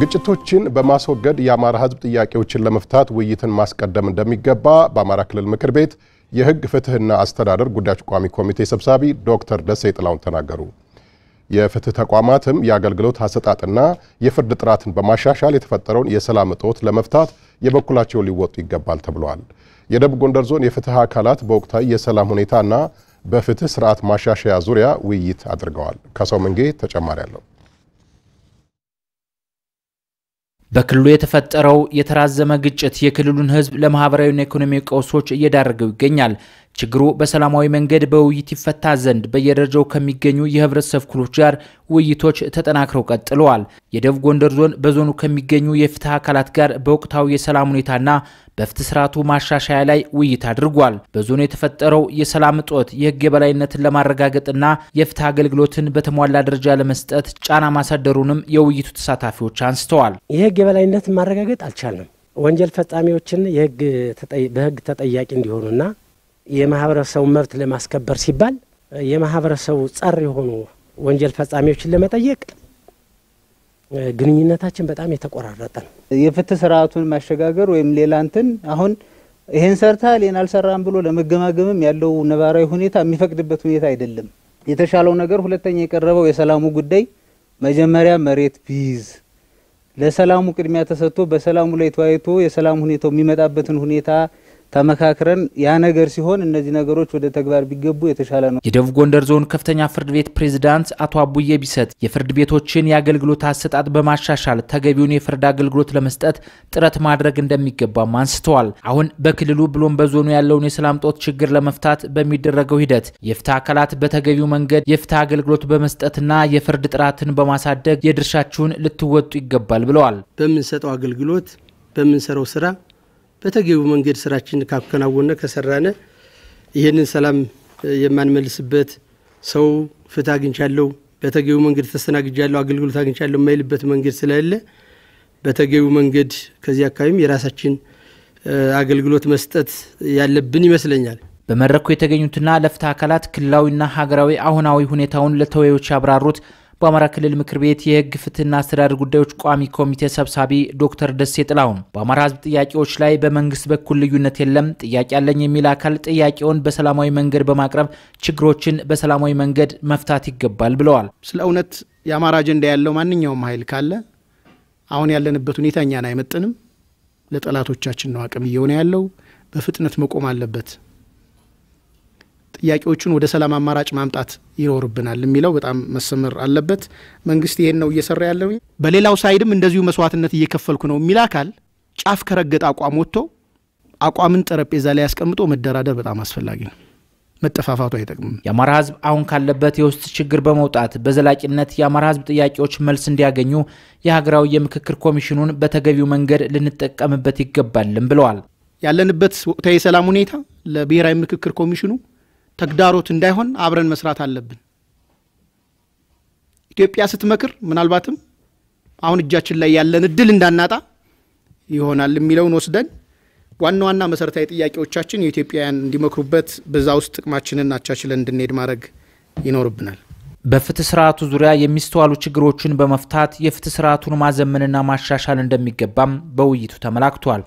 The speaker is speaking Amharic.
ግጭቶችን በማስወገድ የአማራ ሕዝብ ጥያቄዎችን ለመፍታት ውይይትን ማስቀደም እንደሚገባ በአማራ ክልል ምክር ቤት የሕግ ፍትሕና አስተዳደር ጉዳዮች ቋሚ ኮሚቴ ሰብሳቢ ዶክተር ደሴ ጥላውን ተናገሩ። የፍትህ ተቋማትም የአገልግሎት አሰጣጥና የፍርድ ጥራትን በማሻሻል የተፈጠረውን የሰላም እጦት ለመፍታት የበኩላቸውን ሊወጡ ይገባል ተብለዋል። የደቡብ ጎንደር ዞን የፍትህ አካላት በወቅታዊ የሰላም ሁኔታና በፍትህ ስርዓት ማሻሻያ ዙሪያ ውይይት አድርገዋል። ከሰው መንጌ ተጨማሪ አለው። በክልሉ የተፈጠረው የተራዘመ ግጭት የክልሉን ህዝብ ለማህበራዊና ኢኮኖሚ ቀውሶች እየዳረገው ይገኛል። ችግሩ በሰላማዊ መንገድ በውይይት ይፈታ ዘንድ በየደረጃው ከሚገኙ የህብረተሰብ ክፍሎች ጋር ውይይቶች ተጠናክረው ቀጥለዋል። የደቡብ ጎንደር ዞን በዞኑ ከሚገኙ የፍትህ አካላት ጋር በወቅታዊ የሰላም ሁኔታና በፍትህ ስርዓቱ ማሻሻያ ላይ ውይይት አድርጓል። በዞኑ የተፈጠረው የሰላም እጦት የህግ የበላይነትን ለማረጋገጥና የፍትህ አገልግሎትን በተሟላ ደረጃ ለመስጠት ጫና ማሳደሩንም የውይይቱ ተሳታፊዎች አንስተዋል። የህግ የበላይነትን ማረጋገጥ አልቻለም። ወንጀል ፈጻሚዎችን በህግ ተጠያቂ እንዲሆኑና የማህበረሰቡ መብት ለማስከበር ሲባል የማህበረሰቡ ጸር የሆኑ ወንጀል ፈጻሚዎችን ለመጠየቅ ግንኙነታችን በጣም የተቆራረጠ ነው። የፍትህ ስርዓቱን ማሸጋገር ወይም ሌላ እንትን አሁን ይሄን ሰርታል ይሄን አልሰራም ብሎ ለመገማገምም ያለው ነባራዊ ሁኔታ የሚፈቅድበት ሁኔታ አይደለም። የተሻለው ነገር ሁለተኛ የቀረበው የሰላሙ ጉዳይ መጀመሪያ መሬት ቢይዝ ለሰላሙ ቅድሚያ ተሰጥቶ በሰላሙ ላይ ተወያይቶ የሰላም ሁኔታው የሚመጣበትን ሁኔታ ተመካክረን ያ ነገር ሲሆን እነዚህ ነገሮች ወደ ተግባር ቢገቡ የተሻለ ነው። የደቡብ ጎንደር ዞን ከፍተኛ ፍርድ ቤት ፕሬዝዳንት አቶ አቡዬ ቢሰት የፍርድ ቤቶችን የአገልግሎት አሰጣጥ በማሻሻል ተገቢውን የፍርድ አገልግሎት ለመስጠት ጥረት ማድረግ እንደሚገባም አንስተዋል። አሁን በክልሉ ብሎም በዞኑ ያለውን የሰላም ጦት ችግር ለመፍታት በሚደረገው ሂደት የፍትህ አካላት በተገቢው መንገድ የፍትህ አገልግሎት በመስጠትና የፍርድ ጥራትን በማሳደግ የድርሻችሁን ልትወጡ ይገባል ብለዋል። በምንሰጠው አገልግሎት በምንሰራው ስራ በተገቢ መንገድ ስራችን ካከናወነ ከሰራነ ይህንን ሰላም የማንመልስበት ሰው ፍትህ አግኝቻለሁ፣ በተገቢው መንገድ ተስተናግጃለሁ፣ አገልግሎት አግኝቻለሁ የማይልበት መንገድ ስለሌለ በተገቢው መንገድ ከዚህ አካባቢም የራሳችን አገልግሎት መስጠት ያለብን ይመስለኛል። በመድረኩ የተገኙትና ለፍትህ አካላት ክልላዊና ሀገራዊ አሁናዊ ሁኔታውን ለተወያዮች ያብራሩት በአማራ ክልል ምክር ቤት የህግ ፍትህና አስተዳደር ጉዳዮች ቋሚ ኮሚቴ ሰብሳቢ ዶክተር ደሴ ጥላሁን በአማራ ህዝብ ጥያቄዎች ላይ በመንግስት በኩል ልዩነት የለም፣ ጥያቄ ያለኝ የሚል አካል ጥያቄውን በሰላማዊ መንገድ በማቅረብ ችግሮችን በሰላማዊ መንገድ መፍታት ይገባል ብለዋል። ስለ እውነት የአማራ አጀንዳ ያለው ማንኛውም ኃይል ካለ አሁን ያለንበት ሁኔታ እኛን አይመጥንም፣ ለጠላቶቻችን ነው አቅም እየሆነ ያለው፣ በፍጥነት መቆም አለበት። ጥያቄዎቹን ወደ ሰላም አማራጭ ማምጣት ይኖርብናል የሚለው በጣም መሰመር አለበት። መንግስት ይሄን ነው እየሰራ ያለው። በሌላው ሳይድም እንደዚሁ መስዋዕትነት እየከፈልኩ ነው የሚል አካል ጫፍ ከረገጠ አቋም ወጥቶ አቋምን ጠረጴዛ ላይ ያስቀምጦ መደራደር በጣም አስፈላጊ ነው። መጠፋፋቱ አይጠቅምም። የአማራ ህዝብ አሁን ካለበት የውስጥ ችግር በመውጣት በዘላቂነት የአማራ ህዝብ ጥያቄዎች መልስ እንዲያገኙ የሀገራዊ የምክክር ኮሚሽኑን በተገቢው መንገድ ልንጠቀምበት ይገባልም ብለዋል። ያለንበት ወቅታዊ የሰላም ሁኔታ ለብሔራዊ ምክክር ኮሚሽኑ ተግዳሮት እንዳይሆን አብረን መስራት አለብን። ኢትዮጵያ ስትመክር ምናልባትም አሁን እጃችን ላይ ያለን እድል እንዳናጣ ይሆናል የሚለውን ወስደን ዋና ዋና መሰረታዊ ጥያቄዎቻችን የኢትዮጵያውያን እንዲመክሩበት በዛ ውስጥ ጥቅማችንን አቻችለን እንድንሄድ ማድረግ ይኖርብናል። በፍትህ ስርዓቱ ዙሪያ የሚስተዋሉ ችግሮችን በመፍታት የፍትህ ስርዓቱን ማዘመንና ማሻሻል እንደሚገባም በውይይቱ ተመላክቷል።